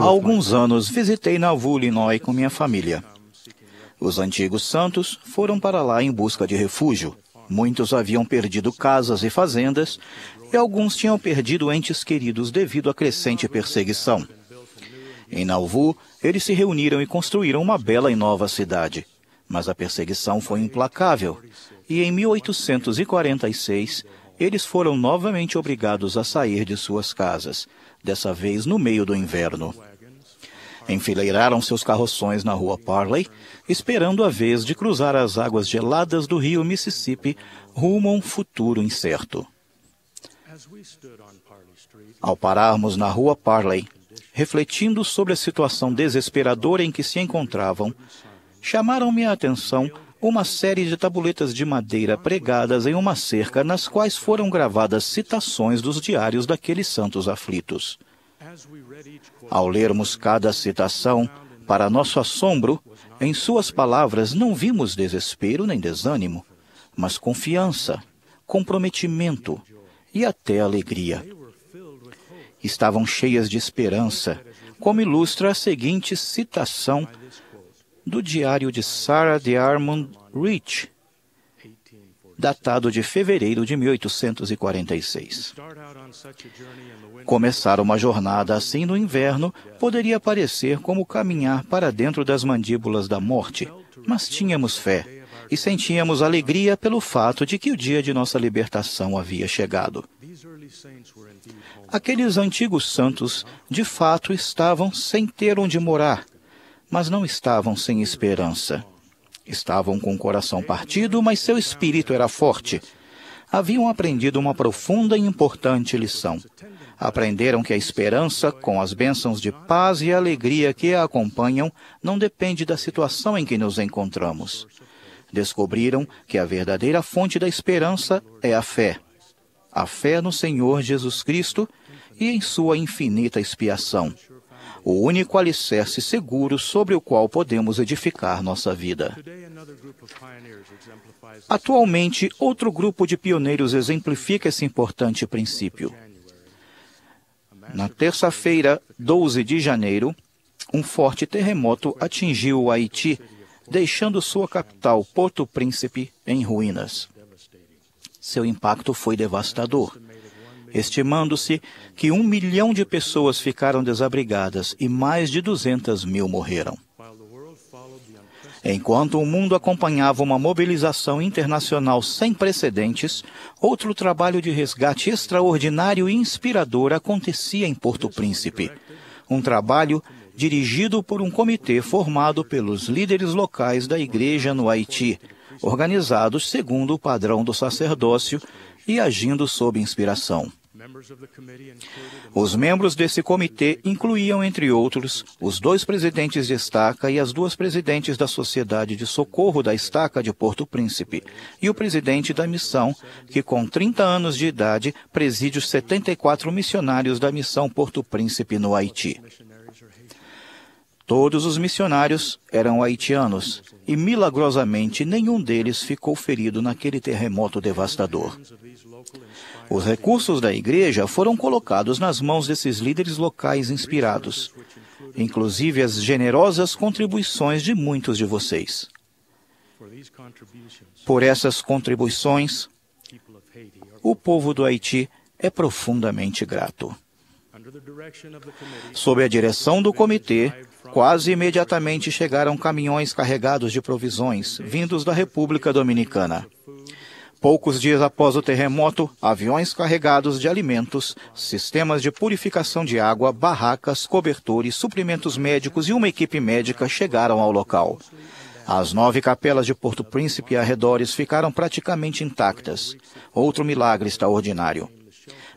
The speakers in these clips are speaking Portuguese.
Há alguns anos visitei Nauvoo, Illinois com minha família. Os antigos santos foram para lá em busca de refúgio. Muitos haviam perdido casas e fazendas, e alguns tinham perdido entes queridos devido à crescente perseguição. Em Nauvoo, eles se reuniram e construíram uma bela e nova cidade. Mas a perseguição foi implacável, e em 1846 eles foram novamente obrigados a sair de suas casas dessa vez no meio do inverno. Enfileiraram seus carroções na rua Parley, esperando a vez de cruzar as águas geladas do rio Mississippi rumo a um futuro incerto. Ao pararmos na rua Parley, refletindo sobre a situação desesperadora em que se encontravam, chamaram-me a atenção uma série de tabuletas de madeira pregadas em uma cerca nas quais foram gravadas citações dos diários daqueles santos aflitos. Ao lermos cada citação, para nosso assombro, em suas palavras não vimos desespero nem desânimo, mas confiança, comprometimento e até alegria. Estavam cheias de esperança, como ilustra a seguinte citação do diário de Sarah de Armand Rich, datado de fevereiro de 1846. Começar uma jornada assim no inverno poderia parecer como caminhar para dentro das mandíbulas da morte, mas tínhamos fé e sentíamos alegria pelo fato de que o dia de nossa libertação havia chegado. Aqueles antigos santos, de fato, estavam sem ter onde morar mas não estavam sem esperança. Estavam com o coração partido, mas seu espírito era forte. Haviam aprendido uma profunda e importante lição. Aprenderam que a esperança, com as bênçãos de paz e alegria que a acompanham, não depende da situação em que nos encontramos. Descobriram que a verdadeira fonte da esperança é a fé. A fé no Senhor Jesus Cristo e em sua infinita expiação o único alicerce seguro sobre o qual podemos edificar nossa vida. Atualmente, outro grupo de pioneiros exemplifica esse importante princípio. Na terça-feira, 12 de janeiro, um forte terremoto atingiu o Haiti, deixando sua capital, Porto Príncipe, em ruínas. Seu impacto foi devastador estimando-se que um milhão de pessoas ficaram desabrigadas e mais de 200 mil morreram. Enquanto o mundo acompanhava uma mobilização internacional sem precedentes, outro trabalho de resgate extraordinário e inspirador acontecia em Porto Príncipe. Um trabalho dirigido por um comitê formado pelos líderes locais da igreja no Haiti, organizados segundo o padrão do sacerdócio e agindo sob inspiração. Os membros desse comitê incluíam, entre outros, os dois presidentes de Estaca e as duas presidentes da Sociedade de Socorro da Estaca de Porto Príncipe e o presidente da missão, que com 30 anos de idade preside os 74 missionários da missão Porto Príncipe no Haiti. Todos os missionários eram haitianos e, milagrosamente, nenhum deles ficou ferido naquele terremoto devastador. Os recursos da igreja foram colocados nas mãos desses líderes locais inspirados, inclusive as generosas contribuições de muitos de vocês. Por essas contribuições, o povo do Haiti é profundamente grato. Sob a direção do comitê, quase imediatamente chegaram caminhões carregados de provisões vindos da República Dominicana. Poucos dias após o terremoto, aviões carregados de alimentos, sistemas de purificação de água, barracas, cobertores, suprimentos médicos e uma equipe médica chegaram ao local. As nove capelas de Porto Príncipe e arredores ficaram praticamente intactas. Outro milagre extraordinário.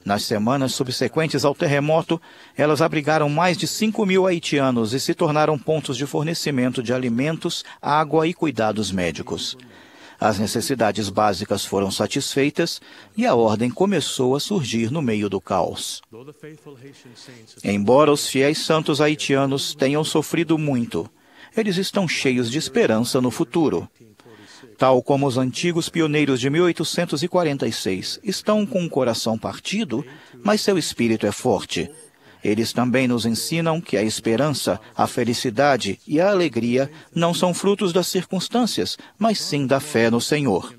Nas semanas subsequentes ao terremoto, elas abrigaram mais de 5 mil haitianos e se tornaram pontos de fornecimento de alimentos, água e cuidados médicos. As necessidades básicas foram satisfeitas e a ordem começou a surgir no meio do caos. Embora os fiéis santos haitianos tenham sofrido muito, eles estão cheios de esperança no futuro. Tal como os antigos pioneiros de 1846 estão com o coração partido, mas seu espírito é forte eles também nos ensinam que a esperança, a felicidade e a alegria não são frutos das circunstâncias, mas sim da fé no Senhor.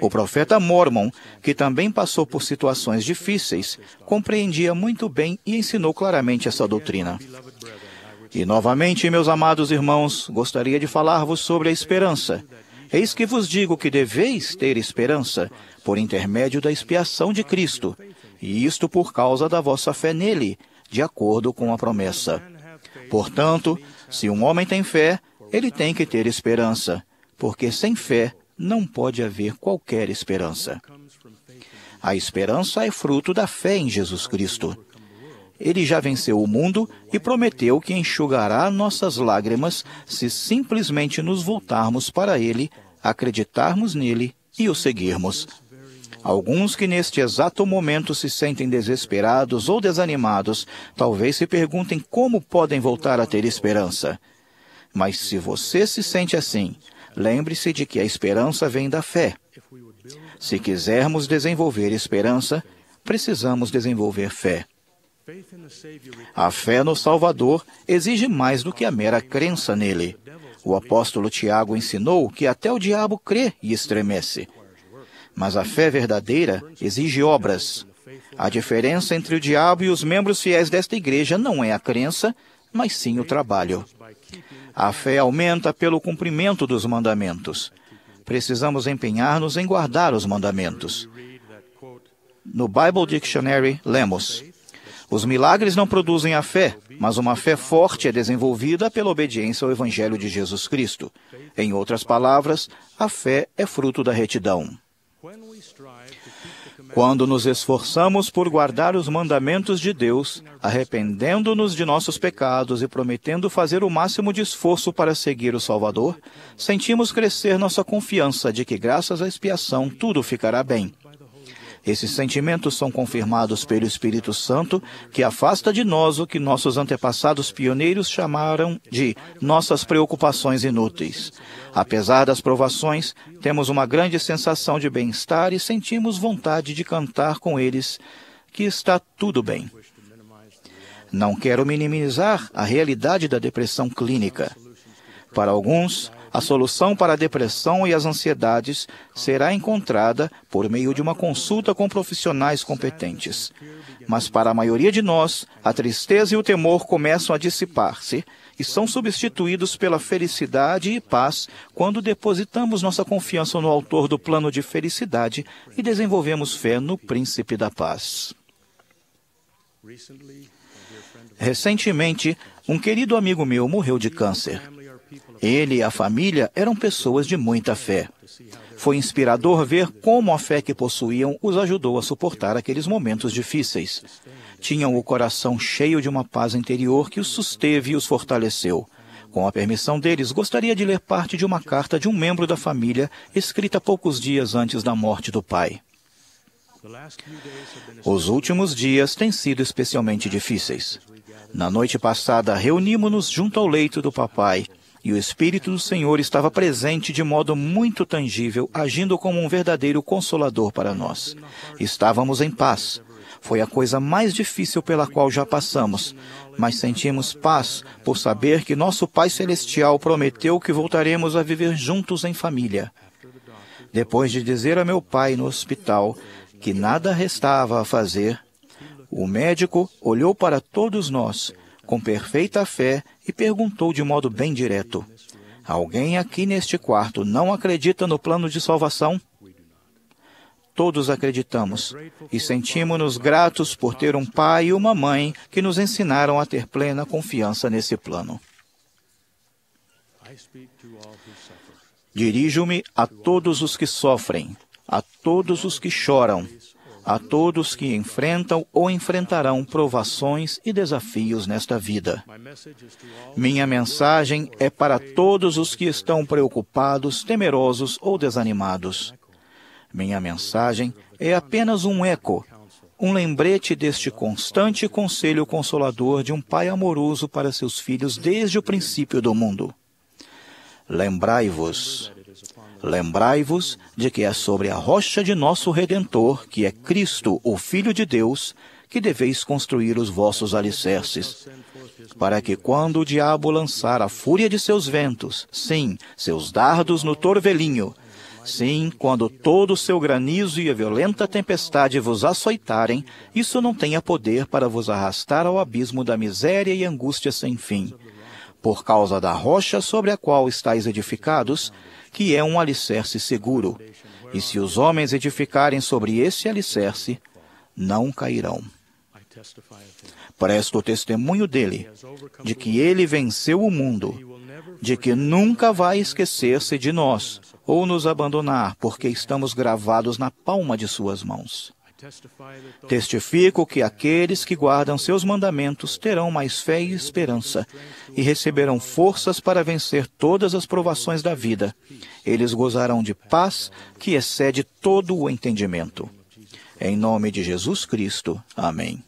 O profeta Mormon, que também passou por situações difíceis, compreendia muito bem e ensinou claramente essa doutrina. E novamente, meus amados irmãos, gostaria de falar-vos sobre a esperança. Eis que vos digo que deveis ter esperança por intermédio da expiação de Cristo, e isto por causa da vossa fé nele, de acordo com a promessa. Portanto, se um homem tem fé, ele tem que ter esperança, porque sem fé não pode haver qualquer esperança. A esperança é fruto da fé em Jesus Cristo. Ele já venceu o mundo e prometeu que enxugará nossas lágrimas se simplesmente nos voltarmos para Ele, acreditarmos nele e o seguirmos Alguns que neste exato momento se sentem desesperados ou desanimados, talvez se perguntem como podem voltar a ter esperança. Mas se você se sente assim, lembre-se de que a esperança vem da fé. Se quisermos desenvolver esperança, precisamos desenvolver fé. A fé no Salvador exige mais do que a mera crença nele. O apóstolo Tiago ensinou que até o diabo crê e estremece. Mas a fé verdadeira exige obras. A diferença entre o diabo e os membros fiéis desta igreja não é a crença, mas sim o trabalho. A fé aumenta pelo cumprimento dos mandamentos. Precisamos empenhar-nos em guardar os mandamentos. No Bible Dictionary, lemos: Os milagres não produzem a fé, mas uma fé forte é desenvolvida pela obediência ao Evangelho de Jesus Cristo. Em outras palavras, a fé é fruto da retidão. Quando nos esforçamos por guardar os mandamentos de Deus, arrependendo-nos de nossos pecados e prometendo fazer o máximo de esforço para seguir o Salvador, sentimos crescer nossa confiança de que, graças à expiação, tudo ficará bem. Esses sentimentos são confirmados pelo Espírito Santo, que afasta de nós o que nossos antepassados pioneiros chamaram de nossas preocupações inúteis. Apesar das provações, temos uma grande sensação de bem-estar e sentimos vontade de cantar com eles que está tudo bem. Não quero minimizar a realidade da depressão clínica. Para alguns, a solução para a depressão e as ansiedades será encontrada por meio de uma consulta com profissionais competentes. Mas para a maioria de nós, a tristeza e o temor começam a dissipar-se e são substituídos pela felicidade e paz quando depositamos nossa confiança no autor do plano de felicidade e desenvolvemos fé no príncipe da paz. Recentemente, um querido amigo meu morreu de câncer. Ele e a família eram pessoas de muita fé. Foi inspirador ver como a fé que possuíam os ajudou a suportar aqueles momentos difíceis. Tinham o coração cheio de uma paz interior que os susteve e os fortaleceu. Com a permissão deles, gostaria de ler parte de uma carta de um membro da família, escrita poucos dias antes da morte do pai. Os últimos dias têm sido especialmente difíceis. Na noite passada, reunimos-nos junto ao leito do papai e o Espírito do Senhor estava presente de modo muito tangível, agindo como um verdadeiro consolador para nós. Estávamos em paz. Foi a coisa mais difícil pela qual já passamos, mas sentimos paz por saber que nosso Pai Celestial prometeu que voltaremos a viver juntos em família. Depois de dizer a meu pai no hospital que nada restava a fazer, o médico olhou para todos nós com perfeita fé e perguntou de modo bem direto: Alguém aqui neste quarto não acredita no plano de salvação? Todos acreditamos e sentimos-nos gratos por ter um pai e uma mãe que nos ensinaram a ter plena confiança nesse plano. Dirijo-me a todos os que sofrem, a todos os que choram, a todos que enfrentam ou enfrentarão provações e desafios nesta vida. Minha mensagem é para todos os que estão preocupados, temerosos ou desanimados. Minha mensagem é apenas um eco, um lembrete deste constante conselho consolador de um pai amoroso para seus filhos desde o princípio do mundo. Lembrai-vos, Lembrai-vos de que é sobre a rocha de nosso Redentor, que é Cristo, o Filho de Deus, que deveis construir os vossos alicerces, para que quando o diabo lançar a fúria de seus ventos, sim, seus dardos no torvelinho, sim, quando todo o seu granizo e a violenta tempestade vos açoitarem, isso não tenha poder para vos arrastar ao abismo da miséria e angústia sem fim. Por causa da rocha sobre a qual estáis edificados, que é um alicerce seguro. E se os homens edificarem sobre esse alicerce, não cairão. Presto testemunho dele, de que ele venceu o mundo, de que nunca vai esquecer-se de nós ou nos abandonar, porque estamos gravados na palma de suas mãos. Testifico que aqueles que guardam seus mandamentos terão mais fé e esperança e receberão forças para vencer todas as provações da vida. Eles gozarão de paz que excede todo o entendimento. Em nome de Jesus Cristo. Amém.